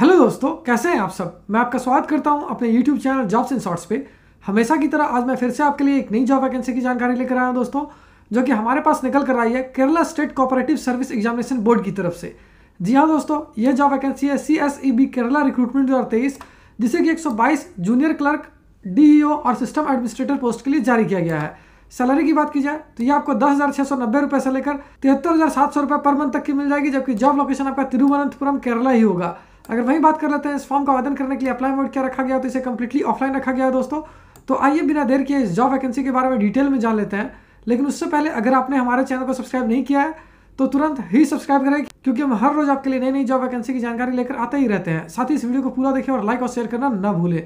hello दोस्तों कैसे हैं आप सब मैं आपका स्वागत करता हूं अपने YouTube channel jobs in shorts पे हमेशा की तरह आज मैं फिर से आपके लिए एक नई जॉब वैकेंसी की जानकारी लेकर आया हूं दोस्तों जो कि हमारे पास निकल कर आई है Kerala state cooperative service examination board की तरफ से जी हाँ दोस्तों ये जॉब वैकेंसी है C S E B Kerala recruitment दो जिसे कि एक जूनियर क्लर्क डी और सिस्टम एडमिनिस्ट्रेटर पोस्ट के लिए जारी किया गया है सैलरी की बात की जाए तो ये आपको दस हज़ार सौ नब्बे रुपये से लेकर तिहत्तर हज़ार सात सौ रुपये पर मंथ तक की मिल जाएगी जबकि जॉब लोकेशन आपका तिरुवनंतपुरम केरला ही होगा अगर वही बात कर लेते हैं इस फॉर्म का आवेदन करने के लिए अप्लाई मोड क्या रखा गया तो इसे कंप्लीटली ऑफलाइन रखा गया है दोस्तों तो आइए बिना देर किए इस जॉब वैकेंसी के बारे में डिटेल में जान लेते हैं लेकिन उससे पहले अगर आपने हमारे चैनल को सब्सक्राइब नहीं किया है तो तुरंत ही सब्सक्राइब करें क्योंकि हम हर रोज आपके लिए नई नई जॉब वैकेंसी की जानकारी लेकर आते ही रहते हैं साथ ही इस वीडियो को पूरा देखें और लाइक और शेयर करना न भूलें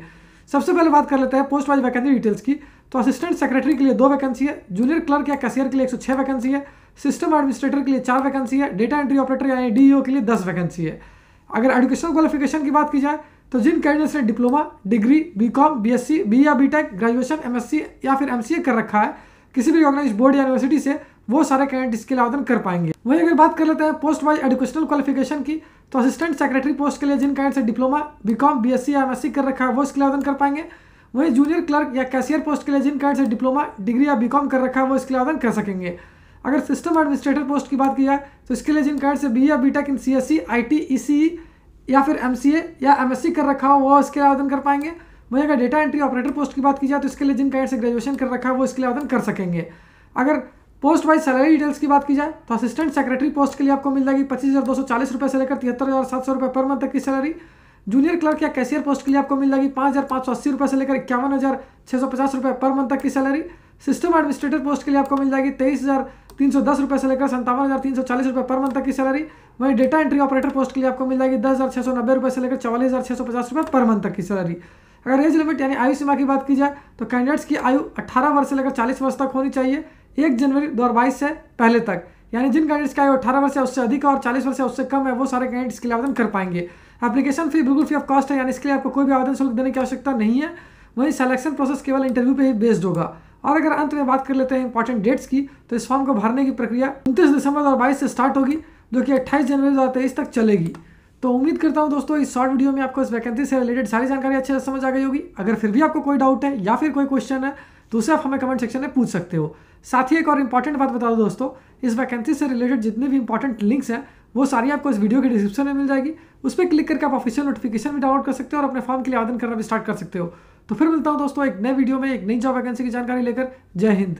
सबसे पहले बात कर लेते हैं पोस्ट वाइज वैकेंसी डिटेल्स की तो असिस्टेंट सेक्रेटरी के लिए दो वैकेंसी है जूनियर क्लर्क या कैशियर के लिए एक सौ वैकेंसी है सिस्टम एडमिनिस्ट्रेटर के लिए चार वैकेंसी है डेटा एंट्री ऑपरेटर यानी डीईओ e के लिए दस वैकेंसी है अगर एडुकेशनल क्वालिफिकेशन की बात की जाए तो जिन कैंडिडेट्स ने diploma degree B com B S C B या B tech graduation M S C या फिर एम सी ए कर रखा है किसी भी ऑर्गेनाइज बोर्ड या यूनिवर्सिटी से वो सारे कैंडिडेट इसके लिए आवेदन कर पाएंगे वहीं अगर बात कर लेते हैं पोस्ट वाइज एडुकेशनल क्वालिफिकेशन की तो असिस्टेंट सेक्रेटरी पोस्ट के लिए जिन कैंड से diploma B com B S C या एम एस सी कर रखा है वो इसके लिए आवेदन कर पाएंगे वहीं जूनियर क्लर्क या कैशियर पोस्ट के लिए जिन कैंडिडेट से डिप्लोमा डिग्री या बी कॉम कर रखा है वो इसके लिए आवेदन कर सकेंगे अगर सिस्टम एडमिनिस्ट्रेटर पोस्ट की बात की जाए तो इसके लिए जिन कैंड से बी या tech in C S C I T E C या फिर एम सी ए या एम एस सी कर रखा हो वो इसके लिए आवेदन कर पाएंगे वहीं अगर डेटा एंट्री ऑपरेटर पोस्ट की बात की जाए तो इसके लिए जिन कैंड से ग्रेजुएशन कर रखा है वो इसके लिए आवेदन कर सकेंगे अगर पोस्ट वाइज सैलरी डिटेल्स की बात की जाए तो असिस्टेंट सेक्रेटरी पोस्ट के लिए आपको मिल जाएगी पच्चीस हज़ार दो सौ चालीस रुपये से लेकर तिहत्तर हज़ार सात सौ रुपये पर मंथ तक की सैलरी जूनियर क्लर्क या कैशियर पोस्ट के लिए आपको मिल जाएगी पाँच हज़ार पाँच सौ अस्सी रुपये से लेकर इक्यावन हज़ार छः सौ पचास रुपये पर मंथ तक की सैलरी सिस्टम एडमिनिस्ट्रेटर पोस्ट के लिए आपको मिल जाएगी तेईस हज़ार तीन सौ दस रुपये से लेकर संतावन हज़ार तीन सौ चालीस रुपये पर मंथ तक की सैलरी वहीं डेटा एंट्री ऑपरेटर पोस्ट के लिए आपको मिल जाएगी दस हज़ार छः सौ नब्बे रुपये से लेकर चवालीस हज़ार छः सौ पचास रुपये पर मंथ तक की सैलरी अगर एज लिमिट यानी आयु सीमा की बात की जाए तो कैंडिडेट्स की आयु अठारह वर्ष से लेकर चालीस वर्ष तक होनी चाहिए एक जनवरी दो से पहले तक यानी जिन कैंडिडेट्स की आयु अठारह वर्ष है उससे अधिक और चालीस वर्ष से उससे कम है वो सारे कैंडिडेट्स के लिए आवेदन कर पाएंगे एप्लीकेशन फी बिल्कुल फ्री ऑफ कॉस्ट है यानी इसके लिए आपको कोई भी आवेदन शुल्क देने की आवश्यकता नहीं है वहीं सिलेक्शन प्रोसेस केवल इंटरव्यू पर ही बेस्ड होगा और अगर अंत में बात कर लेते हैं इंपॉर्टेंट डेट्स की तो इस फॉर्म को भरने की प्रक्रिया उनतीस दिसंबर दो से स्टार्ट होगी जो कि अट्ठाईस जनवरी दो तक चलेगी तो उम्मीद करता हूँ दोस्तों इस शॉर्ट वीडियो में आपको इस वैकेंसी से रिलेटेड सारी जानकारी अच्छे से समझ आ गई होगी अगर फिर भी आपको कोई डाउट है या फिर कोई क्वेश्चन है तो उसे आप हमें कमेंट सेक्शन में पूछ सकते हो साथ ही एक और इंपॉर्टेंट बात बता दो दोस्तों इस वैकेंसी से रिलेटेड जितने भी इंपॉर्टेंट लिंक्स हैं वो सारी आपको इस वीडियो के डिस्क्रिप्शन में मिल जाएगी उस पर क्लिक करके आप ऑफिशियल नोटिफिकेशन भी डाउनलोड कर सकते हो और अपने फॉर्म के लिए आवेदन करना भी स्टार्ट कर सकते हो तो फिर मिलता हूँ दोस्तों एक नए वीडियो में एक नई जॉब वैकेंसी की जानकारी लेकर जय हिंद